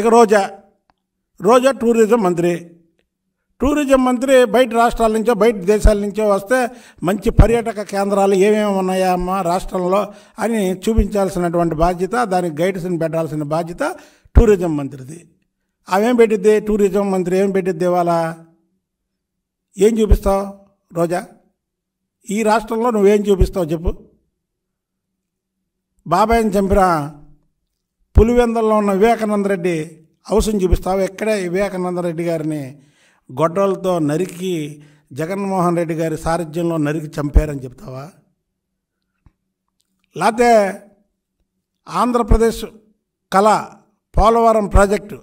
ఇక రోజా రోజా టూరిజం మంత్రి టూరిజం మంత్రి బయట రాష్ట్రాల నుంచో బయట దేశాల నుంచో వస్తే మంచి పర్యాటక కేంద్రాలు ఏమేమి ఉన్నాయా అమ్మ రాష్ట్రంలో అని చూపించాల్సినటువంటి బాధ్యత దానికి గైడ్స్ని పెట్టాల్సిన బాధ్యత టూరిజం మంత్రిది అవేం పెట్టిద్ది టూరిజం మంత్రి ఏం పెట్టిద్ది ఇవాళ ఏం చూపిస్తావు రోజా ఈ రాష్ట్రంలో నువ్వేం చూపిస్తావు చెప్పు బాబాయ్ని చంపిన పులివెందల్లో ఉన్న వివేకానంద రెడ్డి అవసరం చూపిస్తావు ఎక్కడే రెడ్డి గారిని గొడ్డలతో నరికి జగన్మోహన్ రెడ్డి గారి సారథ్యంలో నరికి చంపారని చెప్తావా లేకపోతే ఆంధ్రప్రదేశ్ కళ పోలవరం ప్రాజెక్టు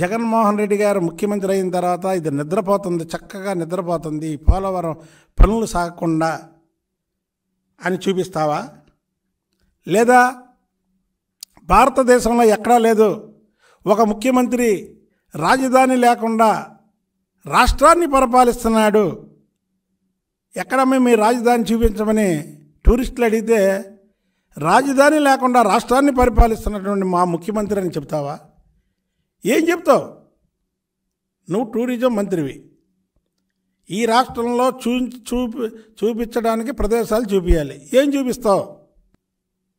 జగన్మోహన్ రెడ్డి గారు ముఖ్యమంత్రి అయిన తర్వాత ఇది నిద్రపోతుంది చక్కగా నిద్రపోతుంది పోలవరం పనులు సాగకుండా అని చూపిస్తావా లేదా భారతదేశంలో ఎక్కడా లేదు ఒక ముఖ్యమంత్రి రాజధాని లేకుండా రాష్ట్రాన్ని పరిపాలిస్తున్నాడు ఎక్కడమ్మే మీ రాజధాని చూపించమని టూరిస్టులు అడిగితే రాజధాని లేకుండా రాష్ట్రాన్ని పరిపాలిస్తున్నటువంటి మా ముఖ్యమంత్రి అని చెప్తావా ఏం చెప్తావు నువ్వు టూరిజం మంత్రివి ఈ రాష్ట్రంలో చూ చూపి చూపించడానికి ప్రదేశాలు చూపించాలి ఏం చూపిస్తావు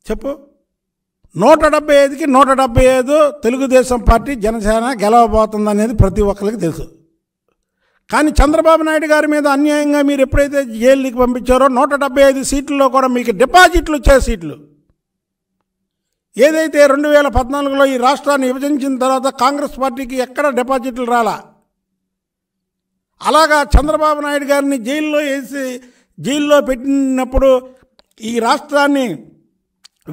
చెప్పు నూట డెబ్బై ఐదుకి నూట డెబ్బై ఐదు తెలుగుదేశం పార్టీ జనసేన గెలవబోతుంది అనేది ప్రతి ఒక్కరికి తెలుసు కానీ చంద్రబాబు నాయుడు గారి మీద అన్యాయంగా మీరు ఎప్పుడైతే జైలుకి పంపించారో నూట డెబ్బై ఐదు సీట్లలో కూడా మీకు డిపాజిట్లు వచ్చే సీట్లు ఏదైతే రెండు వేల పద్నాలుగులో ఈ రాష్ట్రాన్ని విభజించిన తర్వాత కాంగ్రెస్ పార్టీకి ఎక్కడ డిపాజిట్లు రాలా అలాగా చంద్రబాబు నాయుడు గారిని జైల్లో వేసి జైల్లో పెట్టినప్పుడు ఈ రాష్ట్రాన్ని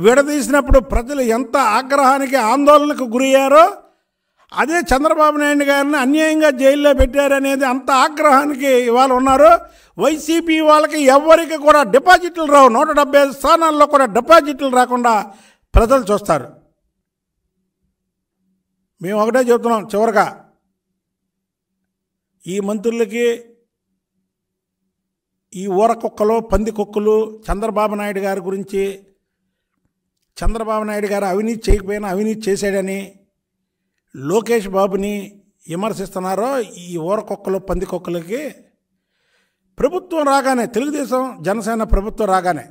విడదీసినప్పుడు ప్రజలు ఎంత ఆగ్రహానికి ఆందోళనకు గురయ్యారో అదే చంద్రబాబు నాయుడు గారిని అన్యాయంగా జైల్లో పెట్టారనేది అంత ఆగ్రహానికి ఇవాళ ఉన్నారు వైసీపీ వాళ్ళకి ఎవరికి కూడా డిపాజిట్లు రావు నూట స్థానాల్లో కూడా డిపాజిట్లు రాకుండా ప్రజలు చూస్తారు మేము ఒకటే చెబుతున్నాం చివరిగా ఈ మంత్రులకి ఈ ఊర కుక్కలు పంది కుక్కలు చంద్రబాబు నాయుడు గారి గురించి చంద్రబాబు నాయుడు గారు అవినీతి చేయకపోయినా అవినీతి చేశాడని లోకేష్ బాబుని విమర్శిస్తున్నారో ఈ ఊరకొక్కలు పందికొక్కలకి ప్రభుత్వం రాగానే తెలుగుదేశం జనసేన ప్రభుత్వం రాగానే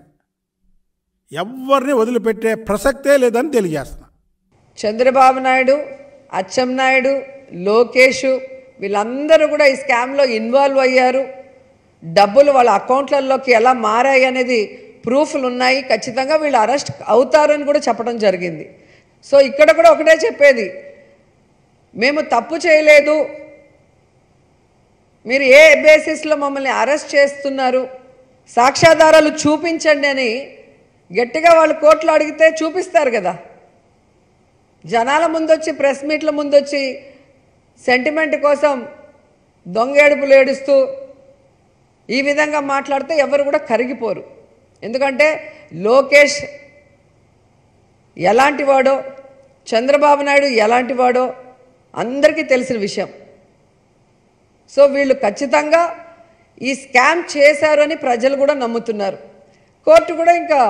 ఎవరిని వదిలిపెట్టే ప్రసక్తే లేదని తెలియజేస్తున్నా చంద్రబాబు నాయుడు అచ్చం నాయుడు లోకేష్ వీళ్ళందరూ కూడా ఈ స్కామ్లో ఇన్వాల్వ్ అయ్యారు డబ్బులు వాళ్ళ అకౌంట్లలోకి ఎలా మారాయి అనేది ప్రూఫ్లు ఉన్నాయి ఖచ్చితంగా వీళ్ళు అరెస్ట్ అవుతారని కూడా చెప్పడం జరిగింది సో ఇక్కడ కూడా ఒకటే చెప్పేది మేము తప్పు చేయలేదు మీరు ఏ బేసిస్లో మమ్మల్ని అరెస్ట్ చేస్తున్నారు సాక్ష్యాధారాలు చూపించండి అని గట్టిగా వాళ్ళు కోర్టులో అడిగితే చూపిస్తారు కదా జనాల ముందొచ్చి ప్రెస్ మీట్ల ముందొచ్చి సెంటిమెంట్ కోసం దొంగేడుపులు ఏడుస్తూ ఈ విధంగా మాట్లాడితే ఎవరు కూడా కరిగిపోరు ఎందుకంటే లోకేష్ ఎలాంటి వాడో చంద్రబాబు నాయుడు ఎలాంటి వాడో అందరికీ తెలిసిన విషయం సో వీళ్ళు ఖచ్చితంగా ఈ స్కామ్ చేశారు అని ప్రజలు కూడా నమ్ముతున్నారు కోర్టు కూడా ఇంకా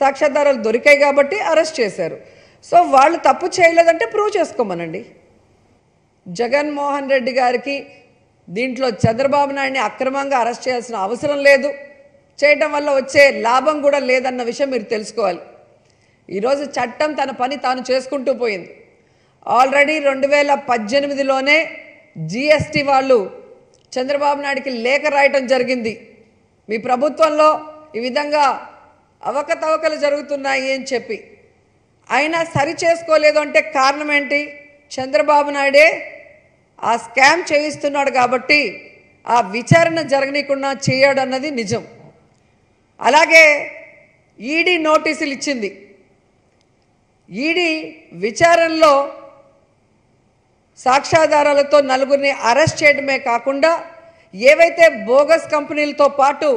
సాక్ష్యాధారాలు దొరికాయి కాబట్టి అరెస్ట్ చేశారు సో వాళ్ళు తప్పు చేయలేదంటే ప్రూవ్ చేసుకోమనండి జగన్మోహన్ రెడ్డి గారికి దీంట్లో చంద్రబాబు నాయుడిని అక్రమంగా అరెస్ట్ చేయాల్సిన అవసరం లేదు చేయడం వల్ల వచ్చే లాభం కూడా లేదన్న విషయం మీరు తెలుసుకోవాలి ఈరోజు చట్టం తన పని తాను చేసుకుంటూ పోయింది ఆల్రెడీ రెండు వేల పద్దెనిమిదిలోనే జిఎస్టీ వాళ్ళు చంద్రబాబు నాయుడికి లేఖ రాయటం జరిగింది మీ ప్రభుత్వంలో ఈ విధంగా అవకతవకలు జరుగుతున్నాయి అని చెప్పి అయినా సరి చేసుకోలేదు అంటే కారణం ఏంటి చంద్రబాబు నాయుడే ఆ స్కామ్ చేయిస్తున్నాడు కాబట్టి ఆ విచారణ జరగనీయకుండా చేయడన్నది నిజం అలాగే ఈడీ నోటీసులు ఇచ్చింది ఈడీ విచారణలో సాక్ష్యాధారాలతో నలుగురిని అరెస్ట్ చేయడమే కాకుండా ఏవైతే బోగస్ కంపెనీలతో పాటు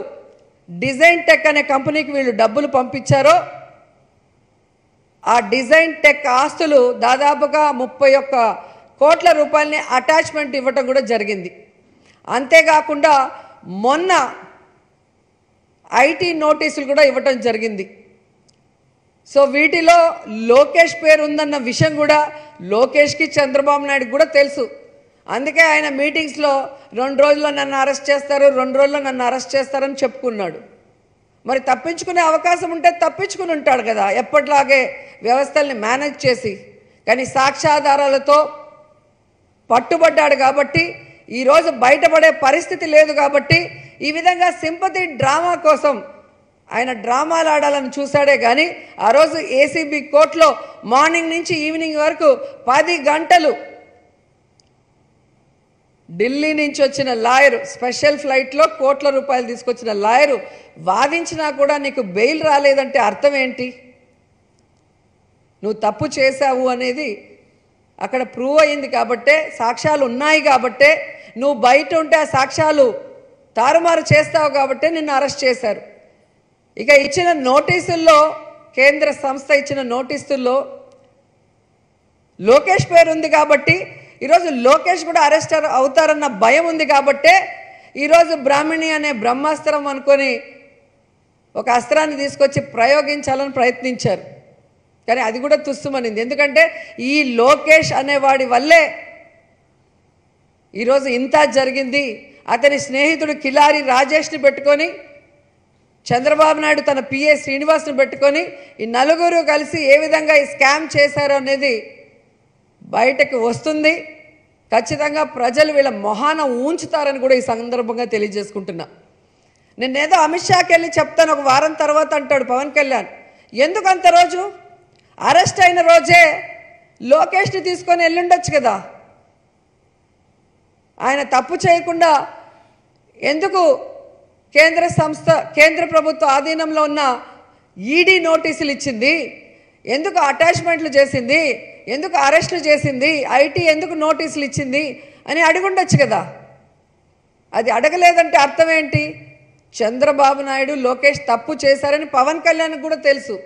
డిజైన్ టెక్ అనే కంపెనీకి వీళ్ళు డబ్బులు పంపించారో ఆ డిజైన్ టెక్ ఆస్తులు దాదాపుగా ముప్పై ఒక్క కోట్ల రూపాయలని అటాచ్మెంట్ ఇవ్వటం కూడా జరిగింది అంతేకాకుండా మొన్న ఐటీ నోటీసులు కూడా ఇవ్వటం జరిగింది సో వీటిలో లోకేష్ పేరు ఉందన్న విషయం కూడా లోకేష్కి చంద్రబాబు నాయుడు కూడా తెలుసు అందుకే ఆయన మీటింగ్స్లో రెండు రోజుల్లో నన్ను అరెస్ట్ చేస్తారు రెండు రోజుల్లో నన్ను అరెస్ట్ చేస్తారని చెప్పుకున్నాడు మరి తప్పించుకునే అవకాశం ఉంటే తప్పించుకుని ఉంటాడు కదా ఎప్పటిలాగే వ్యవస్థల్ని మేనేజ్ చేసి కానీ సాక్ష్యాధారాలతో పట్టుబడ్డాడు కాబట్టి ఈరోజు బయటపడే పరిస్థితి లేదు కాబట్టి ఈ విధంగా సింపతి డ్రామా కోసం ఆయన డ్రామాలు ఆడాలని చూశాడే కానీ ఆ రోజు ఏసీబీ కోర్టులో మార్నింగ్ నుంచి ఈవినింగ్ వరకు పది గంటలు ఢిల్లీ నుంచి వచ్చిన లాయరు స్పెషల్ ఫ్లైట్లో కోట్ల రూపాయలు తీసుకొచ్చిన లాయరు వాదించినా కూడా నీకు బెయిల్ రాలేదంటే అర్థం ఏంటి నువ్వు తప్పు చేశావు అనేది అక్కడ ప్రూవ్ అయింది కాబట్టే సాక్ష్యాలు ఉన్నాయి కాబట్టే నువ్వు బయట ఉంటే ఆ సాక్ష్యాలు తారుమారు చేస్తావు కాబట్టే నిన్ను అరెస్ట్ చేశారు ఇక ఇచ్చిన నోటీసుల్లో కేంద్ర సంస్థ ఇచ్చిన నోటీసుల్లో లోకేష్ పేరు ఉంది కాబట్టి ఈరోజు లోకేష్ కూడా అరెస్ట్ అవుతారన్న భయం ఉంది కాబట్టే ఈరోజు బ్రాహ్మిణి అనే బ్రహ్మాస్త్రం అనుకొని ఒక అస్త్రాన్ని తీసుకొచ్చి ప్రయోగించాలని ప్రయత్నించారు కానీ అది కూడా తుస్సుమనింది ఎందుకంటే ఈ లోకేష్ అనేవాడి వల్లే ఈరోజు ఇంత జరిగింది అతని స్నేహితుడు కిలారి రాజేష్ని పెట్టుకొని చంద్రబాబు నాయుడు తన పిఏ శ్రీనివాస్ను పెట్టుకొని ఈ నలుగురు కలిసి ఏ విధంగా ఈ స్కామ్ చేశారు అనేది బయటకు వస్తుంది ఖచ్చితంగా ప్రజలు వీళ్ళ మొహాన ఉంచుతారని కూడా ఈ సందర్భంగా తెలియజేసుకుంటున్నా నేనేదో అమిత్ షాకి వెళ్ళి చెప్తాను ఒక వారం తర్వాత అంటాడు పవన్ కళ్యాణ్ ఎందుకు అంత రోజు అరెస్ట్ అయిన రోజే లోకేష్ని తీసుకొని వెళ్ళుండొచ్చు కదా ఆయన తప్పు చేయకుండా ఎందుకు కేంద్ర సంస్థ కేంద్ర ప్రభుత్వ ఆధీనంలో ఉన్న ఈడీ నోటీసులు ఇచ్చింది ఎందుకు అటాచ్మెంట్లు చేసింది ఎందుకు అరెస్టులు చేసింది ఐటీ ఎందుకు నోటీసులు ఇచ్చింది అని అడుగుండొచ్చు కదా అది అడగలేదంటే అర్థం ఏంటి చంద్రబాబు నాయుడు లోకేష్ తప్పు చేశారని పవన్ కళ్యాణ్ కూడా తెలుసు